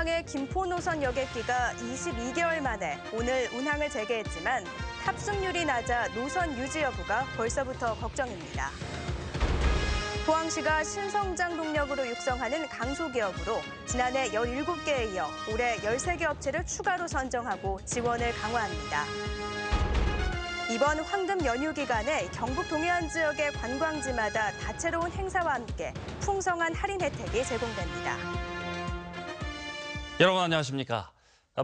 포항의 김포 노선 여객기가 22개월 만에 오늘 운항을 재개했지만 탑승률이 낮아 노선 유지 여부가 벌써부터 걱정입니다. 포항시가 신성장 동력으로 육성하는 강소기업으로 지난해 17개에 이어 올해 13개 업체를 추가로 선정하고 지원을 강화합니다. 이번 황금 연휴 기간에 경북 동해안 지역의 관광지마다 다채로운 행사와 함께 풍성한 할인 혜택이 제공됩니다. 여러분 안녕하십니까?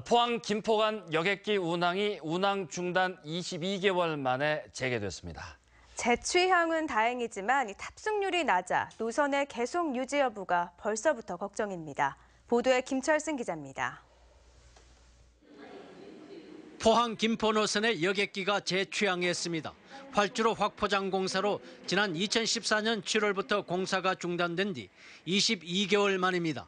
포항 김포 간 여객기 운항이 운항 중단 22개월 만에 재개됐습니다. 재취향은 다행이지만 탑승률이 낮아 노선의 계속 유지 여부가 벌써부터 걱정입니다. 보도에 김철승 기자입니다. 포항 김포 노선의 여객기가 재취향했습니다 활주로 확포장 공사로 지난 2014년 7월부터 공사가 중단된 뒤 22개월 만입니다.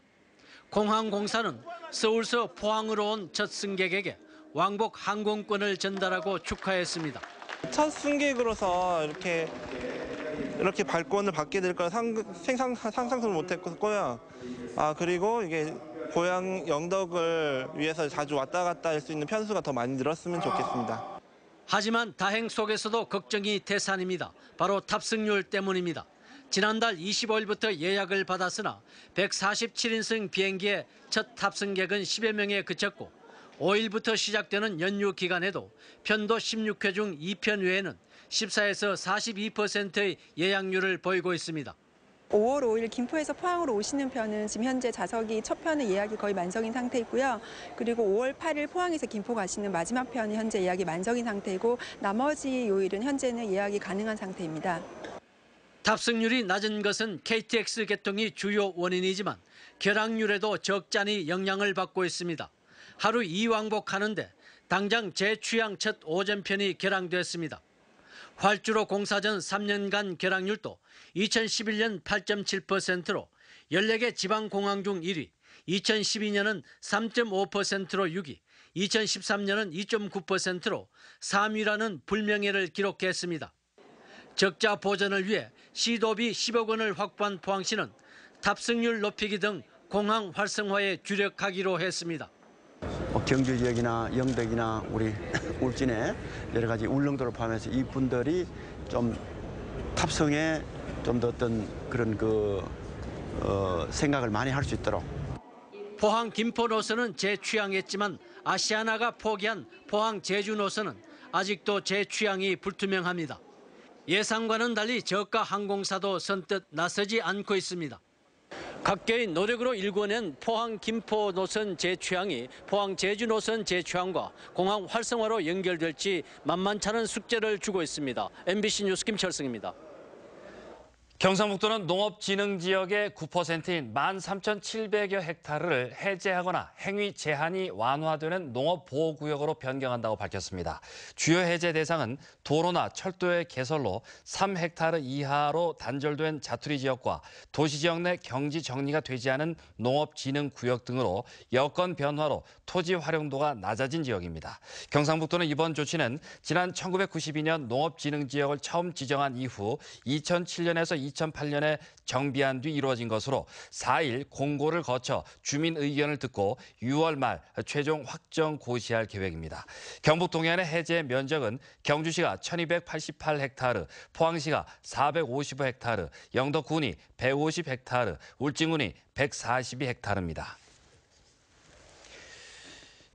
공항공사는 서울서 포항으로 온 첫 승객에게 왕복 항공권을 전달하고 축하했습니다. 첫 승객으로서 이렇게 이렇게 발권을 받게 될 거라 생상 상상도 못했고요. 아 그리고 이게 고향 영덕을 위해서 자주 왔다 갔다 할 수 있는 편수가 더 많이 늘었으면 좋겠습니다. 하지만 다행 속에서도 걱정이 태산입니다. 바로 탑승률 때문입니다. 지난달 25일부터 예약을 받았으나 147인승 비행기에 첫 탑승객은 10여 명에 그쳤고 5일부터 시작되는 연휴 기간에도 편도 16회 중 2편 외에는 14에서 42%의 예약률을 보이고 있습니다. 5월 5일 김포에서 포항으로 오시는 편은 지금 현재 좌석이 첫 편은 예약이 거의 만석인 상태이고요. 그리고 5월 8일 포항에서 김포 가시는 마지막 편이 현재 예약이 만석인 상태이고 나머지 요일은 현재는 예약이 가능한 상태입니다. 탑승률이 낮은 것은 KTX 개통이 주요 원인이지만 결항률에도 적잖이 영향을 받고 있습니다. 하루 2왕복하는데 당장 제 취향 첫 오전편이 결항됐습니다. 활주로 공사 전 3년간 결항률도 2011년 8.7%로 14개 지방공항 중 1위, 2012년은 3.5%로 6위, 2013년은 2.9%로 3위라는 불명예를 기록했습니다. 적자 보전을 위해 시도비 10억 원을 확보한 포항시는 탑승률 높이기 등 공항 활성화에 주력하기로 했습니다. 뭐 경주 지역이나 영덕이나 우리 울진에 여러 가지 울릉도를 포함해서 이분들이 좀 탑승에 좀 더 어떤 그런 그 어, 생각을 많이 할 수 있도록. 포항 김포 노선은 재취향했지만 아시아나가 포기한 포항 제주 노선은 아직도 재취향이 불투명합니다. 예상과는 달리 저가 항공사도 선뜻 나서지 않고 있습니다. 각계의 노력으로 일궈낸 포항 김포 노선 재취항이 포항 제주 노선 재취항과 공항 활성화로 연결될지 만만찮은 숙제를 주고 있습니다. MBC 뉴스 김철승입니다. 경상북도는 농업진흥지역의 9%인 13,700여 헥타르를 해제하거나 행위 제한이 완화되는 농업보호구역으로 변경한다고 밝혔습니다. 주요 해제 대상은 도로나 철도의 개설로 3헥타르 이하로 단절된 자투리 지역과 도시지역 내 경지 정리가 되지 않은 농업진흥구역 등으로 여건 변화로 토지 활용도가 낮아진 지역입니다. 경상북도는 이번 조치는 지난 1992년 농업진흥지역을 처음 지정한 이후 2007년에서 2008년에 정비한 뒤 이루어진 것으로 4일 공고를 거쳐 주민 의견을 듣고 6월 말 최종 확정 고시할 계획입니다. 경북 동해안의 해제 면적은 경주시가 1288헥타르, 포항시가 450헥타르, 영덕군이 150헥타르, 울진군이 142헥타르입니다.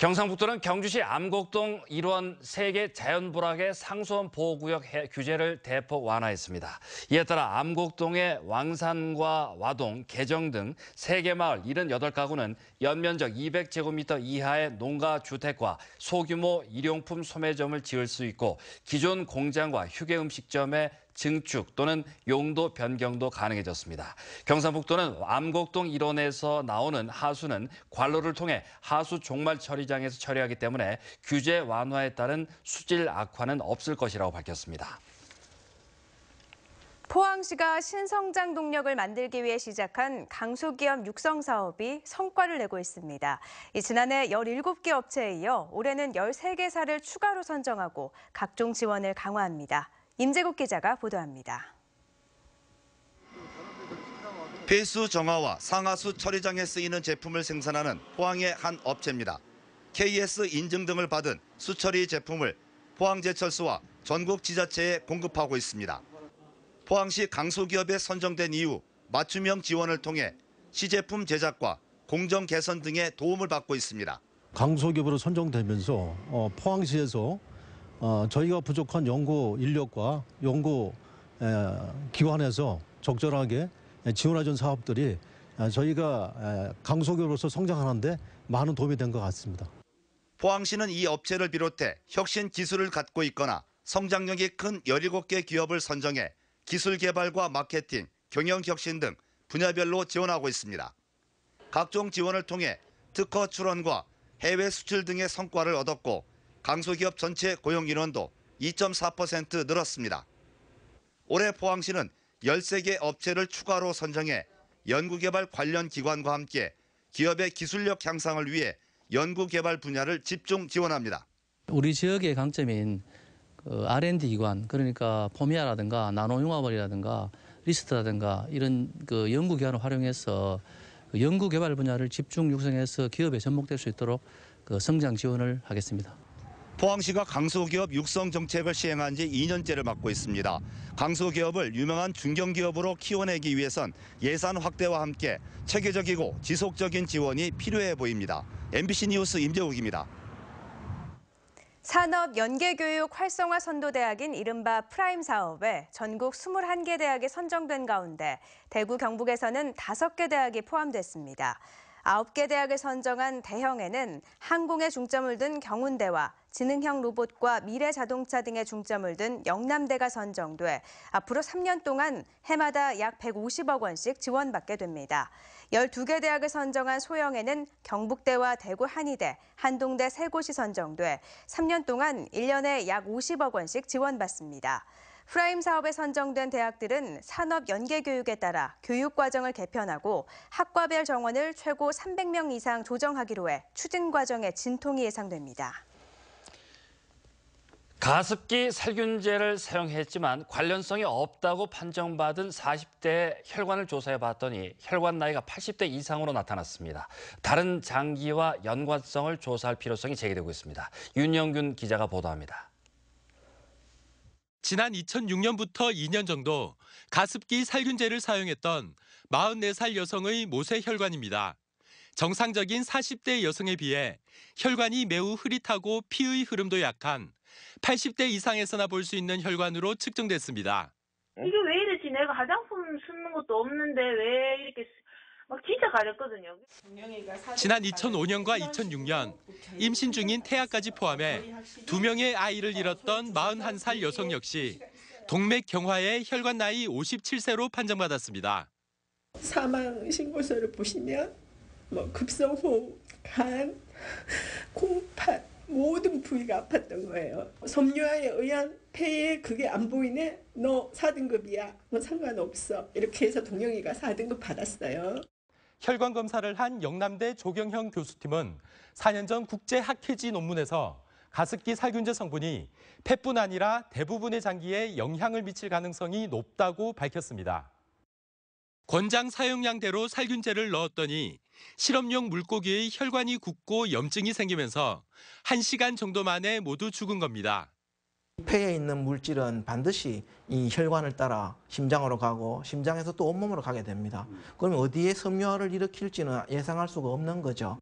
경상북도는 경주시 암곡동 일원 세계 자연불확의 상수원 보호구역 규제를 대폭 완화했습니다. 이에 따라 암곡동의 왕산과 와동, 개정 등 세 개 마을 78가구는 연면적 200제곱미터 이하의 농가 주택과 소규모 일용품 소매점을 지을 수 있고 기존 공장과 휴게 음식점에 증축 또는 용도 변경도 가능해졌습니다. 경상북도는 암곡동 일원에서 나오는 하수는 관로를 통해 하수 종말 처리장에서 처리하기 때문에 규제 완화에 따른 수질 악화는 없을 것이라고 밝혔습니다. 포항시가 신성장 동력을 만들기 위해 시작한 강소기업 육성 사업이 성과를 내고 있습니다. 지난해 17개 업체에 이어 올해는 13개사를 추가로 선정하고 각종 지원을 강화합니다. 임재국 기자가 보도합니다. 폐수 정화와 상하수 처리장에 쓰이는 제품을 생산하는 포항의 한 업체입니다. KS 인증 등을 받은 수처리 제품을 포항제철소와 전국 지자체에 공급하고 있습니다. 포항시 강소기업에 선정된 이후 맞춤형 지원을 통해 시제품 제작과 공정 개선 등의 도움을 받고 있습니다. 강소기업으로 선정되면서 어, 포항시에서 어, 저희가 부족한 연구 인력과 연구 기관에서 적절하게 지원해준 사업들이 저희가 강소교로서 성장하는데 많은 도움이 된 것 같습니다. 포항시는 이 업체를 비롯해 혁신 기술을 갖고 있거나 성장력이 큰 17개 기업을 선정해 기술 개발과 마케팅, 경영 혁신 등 분야별로 지원하고 있습니다. 각종 지원을 통해 특허 출원과 해외 수출 등의 성과를 얻었고 강소기업 전체 고용인원도 2.4% 늘었습니다. 올해 포항시는 13개 업체를 추가로 선정해 연구개발 관련 기관과 함께 기업의 기술력 향상을 위해 연구개발 분야를 집중 지원합니다. 우리 지역의 강점인 R&D 그 기관, 그러니까 포미아라든가 나노융합원이라든가 리스트라든가 이런 그 연구기관을 활용해서 그 연구개발 분야를 집중 육성해서 기업에 접목될 수 있도록 그 성장 지원을 하겠습니다. 포항시가 강소기업 육성 정책을 시행한 지 2년째를 맞고 있습니다. 강소기업을 유명한 중견기업으로 키워내기 위해선 예산 확대와 함께 체계적이고 지속적인 지원이 필요해 보입니다. MBC 뉴스 임재욱입니다. 산업연계교육 활성화 선도대학인 이른바 프라임 사업에 전국 21개 대학이 선정된 가운데 대구 경북에서는 5개 대학이 포함됐습니다. 아홉 개 대학을 선정한 대형에는 항공에 중점을 둔 경운대와 지능형 로봇과 미래 자동차 등에 중점을 둔 영남대가 선정돼 앞으로 3년 동안 해마다 약 150억 원씩 지원받게 됩니다. 12개 대학을 선정한 소형에는 경북대와 대구 한의대, 한동대 세곳이 선정돼 3년 동안 1년에 약 50억 원씩 지원받습니다. 프라임 사업에 선정된 대학들은 산업 연계 교육에 따라 교육 과정을 개편하고 학과별 정원을 최고 300명 이상 조정하기로 해 추진 과정에 진통이 예상됩니다. 가습기 살균제를 사용했지만 관련성이 없다고 판정받은 40대 혈관을 조사해 봤더니 혈관 나이가 80대 이상으로 나타났습니다. 다른 장기와 연관성을 조사할 필요성이 제기되고 있습니다. 윤영균 기자가 보도합니다. 지난 2006년부터 2년 정도 가습기 살균제를 사용했던 44살 여성의 모세혈관입니다. 정상적인 40대 여성에 비해 혈관이 매우 흐릿하고 피의 흐름도 약한 80대 이상에서나 볼 수 있는 혈관으로 측정됐습니다. 이게 왜 이러지? 내가 화장품 쓰는 것도 없는데 왜 이렇게 진짜 가렸거든요. 지난 2005년과 2006년 임신 중인 태아까지 포함해 두 명의 아이를 잃었던 41살 여성 역시 동맥 경화의 혈관 나이 57세로 판정받았습니다. 사망 신고서를 보시면 뭐 급성호흡, 간, 콩팥 모든 부위가 아팠던 거예요. 섬유화에 의한 폐에 그게 안 보이네? 너 4등급이야. 뭐 상관없어. 이렇게 해서 동영이가 4등급 받았어요. 혈관 검사를 한 영남대 조경형 교수팀은 4년 전 국제 학회지 논문에서 가습기 살균제 성분이 폐뿐 아니라 대부분의 장기에 영향을 미칠 가능성이 높다고 밝혔습니다. 권장 사용량대로 살균제를 넣었더니 실험용 물고기의 혈관이 굳고 염증이 생기면서 1시간 정도 만에 모두 죽은 겁니다. 폐에 있는 물질은 반드시 이 혈관을 따라 심장으로 가고 심장에서 또 온몸으로 가게 됩니다. 그럼 어디에 섬유화를 일으킬지는 예상할 수가 없는 거죠.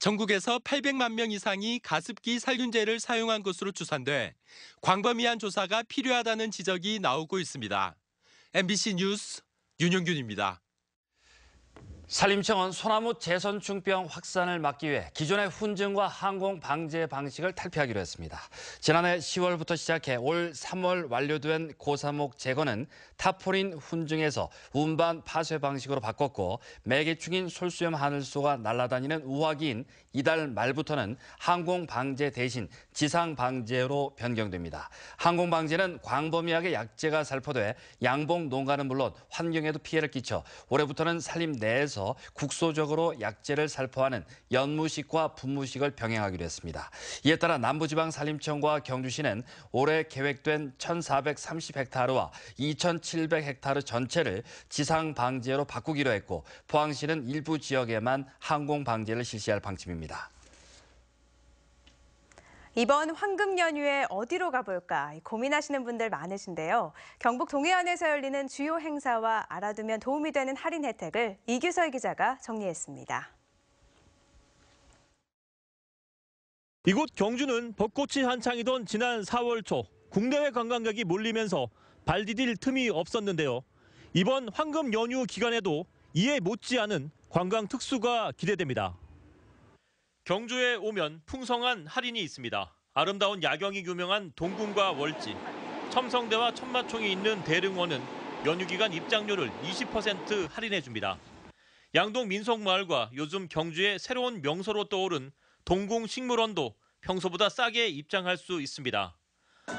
전국에서 800만 명 이상이 가습기 살균제를 사용한 것으로 추산돼 광범위한 조사가 필요하다는 지적이 나오고 있습니다. MBC 뉴스 윤영균입니다. 산림청은 소나무 재선충병 확산을 막기 위해 기존의 훈증과 항공 방제 방식을 탈피하기로 했습니다. 지난해 10월부터 시작해 올 3월 완료된 고사목 제거는 타포린 훈증에서 운반 파쇄 방식으로 바꿨고 매개충인 솔수염 하늘소가 날아다니는 우화기인 이달 말부터는 항공 방제 대신 지상 방제로 변경됩니다. 항공 방제는 광범위하게 약재가 살포돼 양봉 농가는 물론 환경에도 피해를 끼쳐 올해부터는 산림 내에서 해서 국소적으로 약재를 살포하는 연무식과 분무식을 병행하기로 했습니다. 이에 따라 남부지방산림청과 경주시는 올해 계획된 1,430헥타르와 2,700헥타르 전체를 지상 방제로 바꾸기로 했고 포항시는 일부 지역에만 항공 방제를 실시할 방침입니다. 이번 황금 연휴에 어디로 가볼까 고민하시는 분들 많으신데요. 경북 동해안에서 열리는 주요 행사와 알아두면 도움이 되는 할인 혜택을 이규설 기자가 정리했습니다. 이곳 경주는 벚꽃이 한창이던 지난 4월 초 국내외 관광객이 몰리면서 발 디딜 틈이 없었는데요. 이번 황금 연휴 기간에도 이에 못지않은 관광 특수가 기대됩니다. 경주에 오면 풍성한 할인이 있습니다. 아름다운 야경이 유명한 동궁과 월지, 첨성대와 천마총이 있는 대릉원은 연휴 기간 입장료를 20% 할인해 줍니다. 양동 민속마을과 요즘 경주의 새로운 명소로 떠오른 동궁 식물원도 평소보다 싸게 입장할 수 있습니다.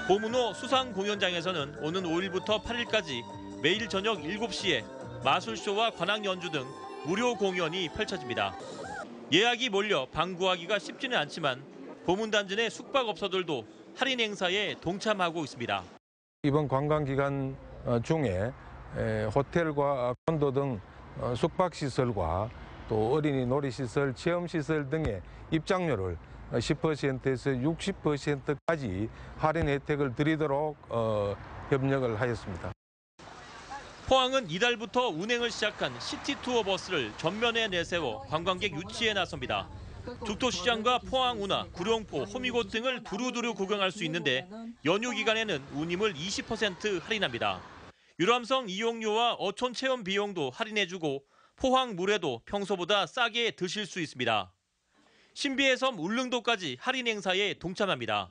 고문호 수상 공연장에서는 오는 5일부터 8일까지 매일 저녁 7시에 마술쇼와 관악 연주 등 무료 공연이 펼쳐집니다. 예약이 몰려 방구하기가 쉽지는 않지만 보문단지 내 숙박업소들도 할인 행사에 동참하고 있습니다. 이번 관광기간 어, 중에 호텔과 콘도 등 어, 숙박시설과 또 어린이 놀이시설, 체험시설 등의 입장료를 10%에서 60%까지 할인 혜택을 드리도록 어, 협력을 하였습니다. 포항은 이달부터 운행을 시작한 시티투어 버스를 전면에 내세워 관광객 유치에 나섭니다. 죽도시장과 포항 운하, 구룡포, 호미곶 등을 두루두루 구경할 수 있는데 연휴 기간에는 운임을 20% 할인합니다. 유람성 이용료와 어촌 체험 비용도 할인해주고 포항 물회도 평소보다 싸게 드실 수 있습니다. 신비의 섬 울릉도까지 할인 행사에 동참합니다.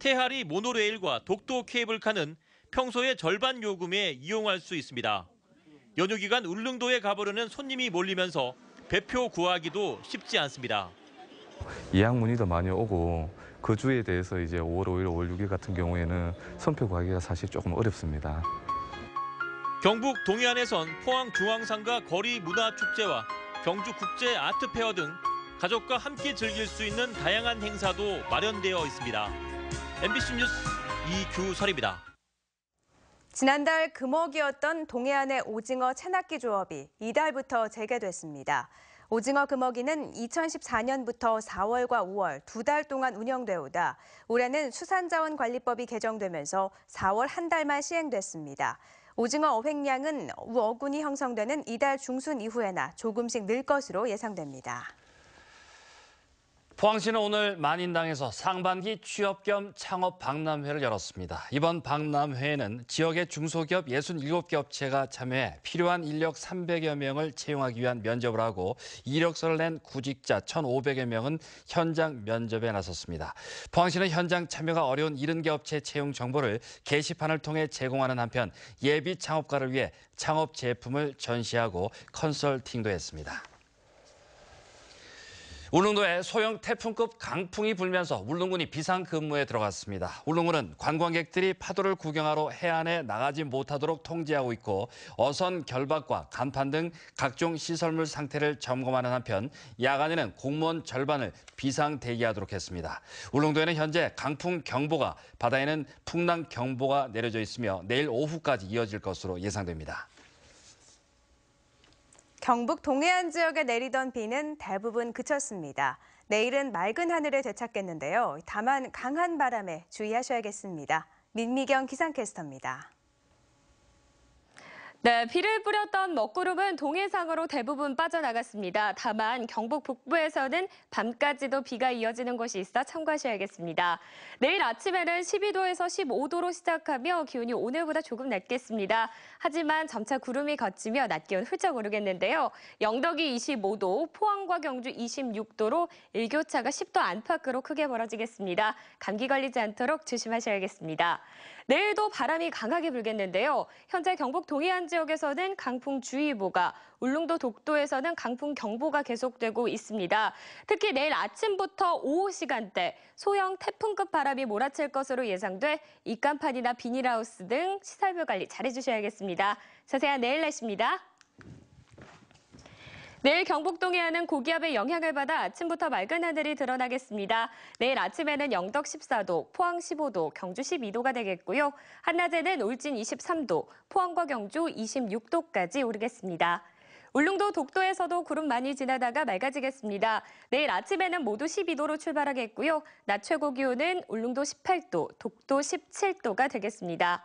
태하리 모노레일과 독도 케이블카는 평소의 절반 요금에 이용할 수 있습니다. 연휴 기간 울릉도에 가보려는 손님이 몰리면서 배표 구하기도 쉽지 않습니다. 예약 문의도 많이 오고 그 주에 대해서 이제 5월 5일, 5월 6일 같은 경우에는 선표 구하기가 사실 조금 어렵습니다. 경북 동해안에선 포항 중앙상가 거리 문화축제와 경주 국제 아트페어 등 가족과 함께 즐길 수 있는 다양한 행사도 마련되어 있습니다. MBC 뉴스 이규설입니다. 지난달 금어기였던 동해안의 오징어 체납기 조업이 이달부터 재개됐습니다. 오징어 금어기는 2014년부터 4월과 5월 두 달 동안 운영되오다 올해는 수산자원관리법이 개정되면서 4월 한 달만 시행됐습니다. 오징어 어획량은 우 어군이 형성되는 이달 중순 이후에나 조금씩 늘 것으로 예상됩니다. 포항시는 오늘 만인당에서 상반기 취업 겸 창업 박람회를 열었습니다. 이번 박람회에는 지역의 중소기업 67개 업체가 참여해 필요한 인력 300여 명을 채용하기 위한 면접을 하고 이력서를 낸 구직자 1,500여 명은 현장 면접에 나섰습니다. 포항시는 현장 참여가 어려운 70개 업체 채용 정보를 게시판을 통해 제공하는 한편 예비 창업가를 위해 창업 제품을 전시하고 컨설팅도 했습니다. 울릉도에 소형 태풍급 강풍이 불면서 울릉군이 비상근무에 들어갔습니다. 울릉군은 관광객들이 파도를 구경하러 해안에 나가지 못하도록 통제하고 있고 어선 결박과 간판 등 각종 시설물 상태를 점검하는 한편 야간에는 공무원 절반을 비상 대기하도록 했습니다. 울릉도에는 현재 강풍 경보가 바다에는 풍랑 경보가 내려져 있으며 내일 오후까지 이어질 것으로 예상됩니다. 경북 동해안 지역에 내리던 비는 대부분 그쳤습니다. 내일은 맑은 하늘에 되찾겠는데요. 다만 강한 바람에 주의하셔야겠습니다. 민미경 기상캐스터입니다. 네, 비를 뿌렸던 먹구름은 동해상으로 대부분 빠져나갔습니다. 다만 경북 북부에서는 밤까지도 비가 이어지는 곳이 있어 참고하셔야겠습니다. 내일 아침에는 12도에서 15도로 시작하며 기온이 오늘보다 조금 낮겠습니다. 하지만 점차 구름이 걷히며 낮 기온 훌쩍 오르겠는데요. 영덕이 25도, 포항과 경주 26도로 일교차가 10도 안팎으로 크게 벌어지겠습니다. 감기 걸리지 않도록 조심하셔야겠습니다. 내일도 바람이 강하게 불겠는데요. 현재 경북 동해안 지역에서는 강풍주의보가, 울릉도 독도에서는 강풍경보가 계속되고 있습니다. 특히 내일 아침부터 오후 시간대 소형 태풍급 바람이 몰아칠 것으로 예상돼 입간판이나 비닐하우스 등 시설물 관리 잘해주셔야겠습니다. 자세한 내일 날씨입니다. 내일 경북 동해안은 고기압의 영향을 받아 아침부터 맑은 하늘이 드러나겠습니다. 내일 아침에는 영덕 14도, 포항 15도, 경주 12도가 되겠고요. 한낮에는 울진 23도, 포항과 경주 26도까지 오르겠습니다. 울릉도 독도에서도 구름 많이 지나다가 맑아지겠습니다. 내일 아침에는 모두 12도로 출발하겠고요. 낮 최고 기온은 울릉도 18도, 독도 17도가 되겠습니다.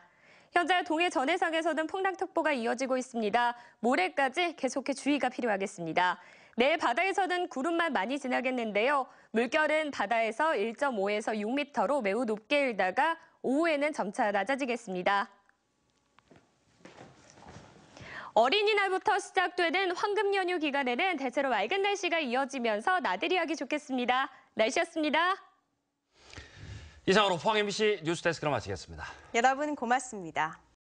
현재 동해 전해상에서는 풍랑특보가 이어지고 있습니다. 모레까지 계속해 주의가 필요하겠습니다. 내일 바다에서는 구름만 많이 지나겠는데요. 물결은 바다에서 1.5에서 6m로 매우 높게 일다가 오후에는 점차 낮아지겠습니다. 어린이날부터 시작되는 황금 연휴 기간에는 대체로 맑은 날씨가 이어지면서 나들이 하기 좋겠습니다. 날씨였습니다. 이상으로 포항 MBC 뉴스데스크를 마치겠습니다. 여러분 고맙습니다.